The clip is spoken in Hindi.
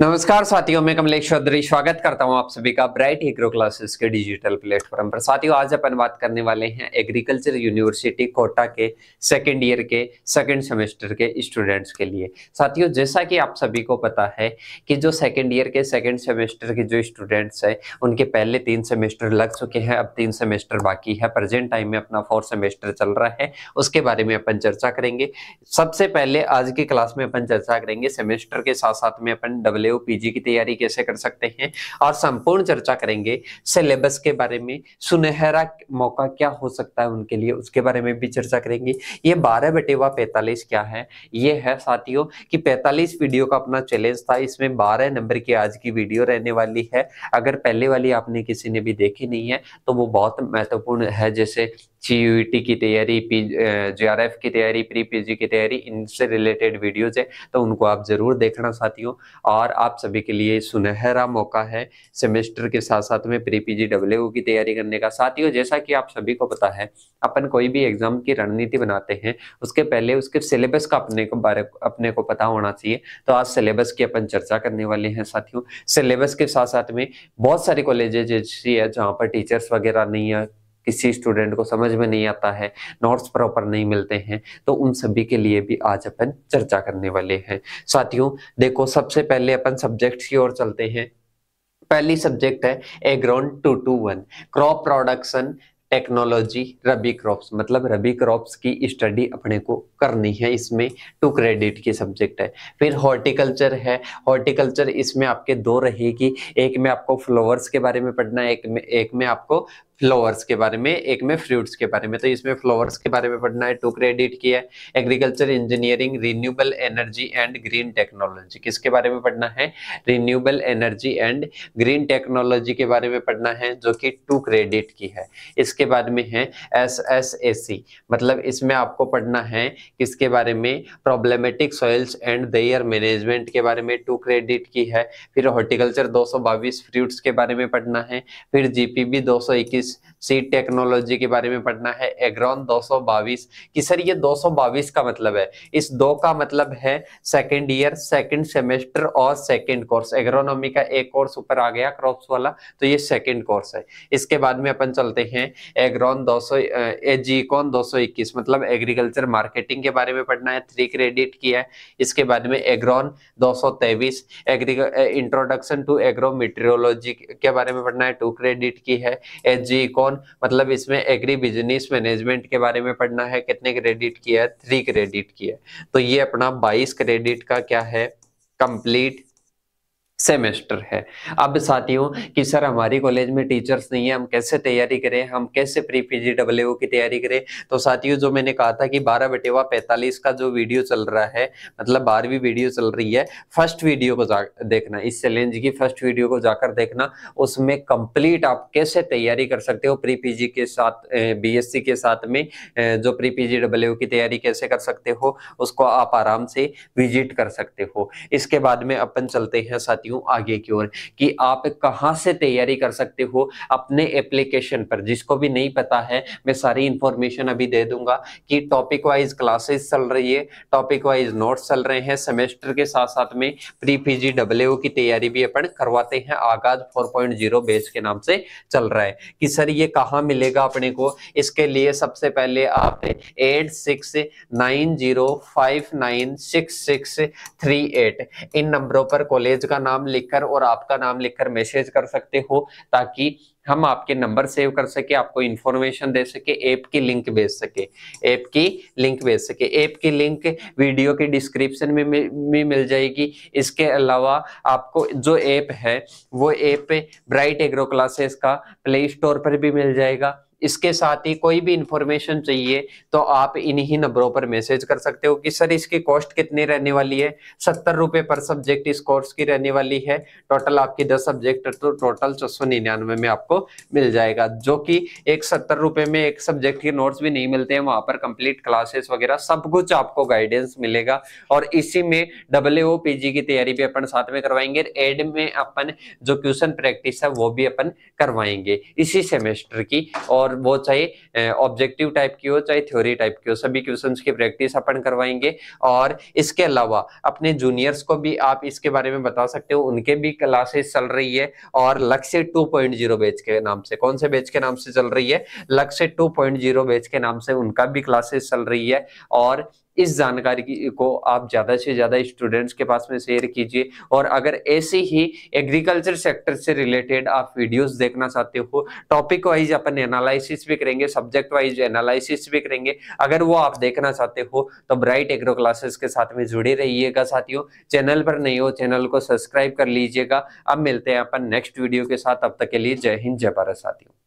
नमस्कार साथियों मैं कमलेश चौधरी स्वागत करता हूं आप सभी का ब्राइट एग्रो क्लासेस के डिजिटल प्लेटफॉर्म पर साथियों आज अपन बात करने वाले हैं एग्रीकल्चर यूनिवर्सिटी कोटा के सेकंड ईयर के सेकेंड सेमेस्टर के स्टूडेंट्स के लिए साथियों जैसा कि आप सभी को पता है कि जो सेकंड ईयर के सेकेंड सेमेस्टर के जो स्टूडेंट्स है उनके पहले तीन सेमेस्टर लग चुके हैं अब तीन सेमेस्टर बाकी है प्रेजेंट टाइम में अपना फोर्थ सेमेस्टर चल रहा है उसके बारे में अपन चर्चा करेंगे सबसे पहले आज की क्लास में अपन चर्चा करेंगे सेमेस्टर के साथ साथ में अपन डबल वाले हो पीजी की तैयारी कैसे कर सकते हैं और संपूर्ण चर्चा करेंगे सिलेबस के बारे में सुनहरा मौका क्या हो सकता है उनके लिए उसके बारे में भी चर्चा करेंगे ये बारह बटे हुआ पैंतालीस क्या है ये है साथियों की पैंतालीस वीडियो का अपना चैलेंज था इसमें बारह नंबर की आज की वीडियो रहने वाली है अगर पहले वाली आपने किसी ने भी देखी नहीं है तो वो बहुत महत्वपूर्ण है जैसे सी e की तैयारी पी जे की तैयारी प्री पीजी की तैयारी इनसे रिलेटेड वीडियोज है तो उनको आप जरूर देखना साथियों और आप सभी के लिए सुनहरा मौका है सेमेस्टर के साथ साथ में प्री पी की तैयारी करने का साथियों जैसा कि आप सभी को पता है अपन कोई भी एग्जाम की रणनीति बनाते हैं उसके पहले उसके सिलेबस का अपने को बारे अपने को पता होना चाहिए तो आज सिलेबस की अपन चर्चा करने वाले हैं साथियों सिलेबस के साथ साथ में बहुत सारे कॉलेजेज ऐसी है जहाँ पर टीचर्स वगैरह नहीं है किसी स्टूडेंट को समझ में नहीं आता है नोट्स प्रॉपर नहीं मिलते हैं तो उन सभी के लिए भी आज अपन चर्चा करने वाले हैं साथियों देखो सबसे पहले अपन सब्जेक्ट की ओर चलते हैं पहली सब्जेक्ट है agron two two one crop production technology rabi crops मतलब रबी क्रॉप्स की स्टडी अपने को करनी है इसमें टू क्रेडिट की सब्जेक्ट है फिर हॉर्टिकल्चर है हॉर्टिकल्चर इसमें आपके दो रहेगी एक में आपको फ्लावर्स के बारे में पढ़ना है एक में एक में आपको फ्लावर्स के बारे में एक में फ्रूट्स के बारे में तो इसमें फ्लावर्स के बारे में पढ़ना है टू क्रेडिट की है agriculture engineering renewable energy and green technology किसके बारे में पढ़ना है renewable energy and green technology के बारे में पढ़ना है जो कि टू क्रेडिट की है इसके बाद में है एस एस ए सी मतलब इसमें आपको पढ़ना है किसके बारे में problematic soils and their management के बारे में टू क्रेडिट की है फिर हॉर्टिकल्चर दो फ्रूट्स के बारे में पढ़ना है फिर जीपीबी दो सौ इक्कीस बाईस सीड टेक्नोलॉजी के बारे में पढ़ना है एग्रॉन 222 कि सर ये 222 का मतलब है इस दो का मतलब है सेकेंड ईयर सेकेंड सेमेस्टर और सेकेंड कोर्स एग्रोनॉमी का एक कोर्स ऊपर आ गया क्रॉप्स वाला तो ये सेकेंड कोर्स है इसके बाद में अपन चलते हैं एग्रॉन दो एजीकॉन 221 मतलब एग्रीकल्चर मार्केटिंग के बारे में पढ़ना है थ्री क्रेडिट किया है इसके बाद में agron 223 agri introduction to agrometeorology के बारे में पढ़ना है टू क्रेडिट की है एजी जी कौन मतलब इसमें एग्री बिजनेस मैनेजमेंट के बारे में पढ़ना है कितने क्रेडिट की है थ्री क्रेडिट की है तो ये अपना बाईस क्रेडिट का क्या है कंप्लीट सेमेस्टर है अब साथियों कि सर हमारी कॉलेज में टीचर्स नहीं है हम कैसे तैयारी करें हम कैसे प्री पी की तैयारी करें तो साथियों जो मैंने कहा था कि बारह बटेवा पैंतालीस का जो वीडियो चल रहा है मतलब बारहवीं वीडियो चल रही है फर्स्ट वीडियो को जा देखना इस चैलेंज की फर्स्ट वीडियो को जाकर देखना उसमें कंप्लीट आप कैसे तैयारी कर सकते हो प्री पी के साथ बी के साथ में जो प्री पी की तैयारी कैसे कर सकते हो उसको आप आराम से विजिट कर सकते हो इसके बाद में अपन चलते हैं साथियों चाहती हूँ आगे की ओर कि आप कहाँ से तैयारी कर सकते हो अपने एप्लीकेशन पर जिसको भी नहीं पता है मैं सारी इंफॉर्मेशन अभी दे दूंगा कि टॉपिक वाइज क्लासेस चल रही है टॉपिक वाइज नोट्स चल रहे हैं सेमेस्टर के साथ साथ में प्री पी जी की तैयारी भी अपन करवाते हैं आगाज 4.0 बेस के नाम से चल रहा है कि सर ये कहाँ मिलेगा अपने को इसके लिए सबसे पहले आप eight six nine zero five nine six six three eight इन नंबरों पर कॉलेज का नाम नाम लिखकर और आपका नाम लिखकर मैसेज कर सकते हो ताकि हम आपके नंबर सेव कर सके आपको इन्फॉर्मेशन दे सके ऐप की लिंक भेज सके ऐप की लिंक भेज सके ऐप की लिंक वीडियो के डिस्क्रिप्शन में भी मिल जाएगी इसके अलावा आपको जो ऐप है वो ऐप ब्राइट एग्रो क्लासेस का प्ले स्टोर पर भी मिल जाएगा इसके साथ ही कोई भी इंफॉर्मेशन चाहिए तो आप इन्हीं नंबरों पर मैसेज कर सकते हो कि सर इसकी कॉस्ट कितनी रहने वाली है सत्तर रुपये पर सब्जेक्ट इस कोर्स की रहने वाली है टोटल आपकी दस सब्जेक्ट तो टोटल छह सौ निन्यानवे में आपको मिल जाएगा जो कि एक सत्तर रुपये में एक सब्जेक्ट के नोट्स भी नहीं मिलते हैं वहाँ पर कंप्लीट क्लासेस वगैरह सब कुछ आपको गाइडेंस मिलेगा और इसी में डब्ल्यू जी की तैयारी भी अपन साथ में करवाएंगे एड में अपन जो क्वेश्चन प्रैक्टिस है वो भी अपन करवाएंगे इसी सेमेस्टर की और और वो चाहे ऑब्जेक्टिव टाइप की हो चाहे थ्योरी टाइप की हो सभी क्वेश्चन की प्रैक्टिस अपन करवाएंगे और इसके अलावा अपने जूनियर्स को भी आप इसके बारे में बता सकते हो उनके भी क्लासेस चल रही है और लक्ष्य टू पॉइंट जीरो बेच के नाम से कौन से बेच के नाम से चल रही है लक्ष्य टू पॉइंट जीरो बेच के नाम से उनका भी क्लासेस चल रही है और इस जानकारी को आप ज़्यादा से ज़्यादा स्टूडेंट्स के पास में शेयर कीजिए और अगर ऐसे ही एग्रीकल्चर सेक्टर से रिलेटेड आप वीडियोस देखना चाहते हो टॉपिक वाइज अपन एनालिसिस भी करेंगे सब्जेक्ट वाइज एनालिसिस भी करेंगे अगर वो आप देखना चाहते हो तो ब्राइट एग्रो क्लासेस के साथ में जुड़े रहिएगा साथियों चैनल पर नहीं हो चैनल को सब्सक्राइब कर लीजिएगा अब मिलते हैं अपन नेक्स्ट वीडियो के साथ अब तक के लिए जय हिंद जय भारत साथियों